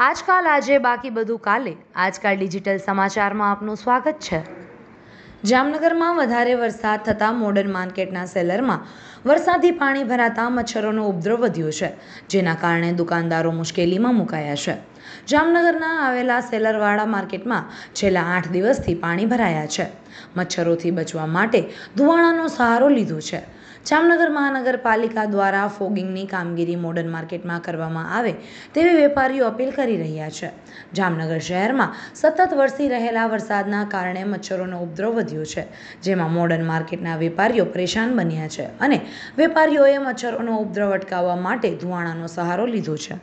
આજકાલ આજે બાકી બધું કાલે આજકાલ ડિજિટલ સમાચારમાં આપનું સ્વાગત છે જામનગરમાં વધારે વરસાદ થતાં મોડર્ન માર્કેટના સેલરમાં વરસાદી પાણી ભરાતા મચ્છરોનો ઉપદ્રવ વધ્યો છે જેના કારણે દુકાનદારો મુશ્કેલીમાં મુકાયા છે જામનગરના આવેલા સેલરવાડા માર્કેટમાં છેલ્લા આઠ દિવસથી પાણી ભરાયા છે મચ્છરોથી બચવા માટે ધુવાણાનો સહારો લીધો છે જામનગર મહાનગરપાલિકા દ્વારા ફોગિંગની કામગીરી મોડર્ન માર્કેટમાં કરવામાં આવે તેવી વેપારીઓ અપીલ કરી રહ્યા છે જામનગર શહેરમાં સતત વરસી રહેલા વરસાદના કારણે મચ્છરોનો ઉપદ્રવ વધ્યો છે જેમાં મોડર્ન માર્કેટના વેપારીઓ પરેશાન બન્યા છે અને વેપારીઓએ મચ્છરોનો ઉપદ્રવ અટકાવવા માટે ધુવાણાનો સહારો લીધો છે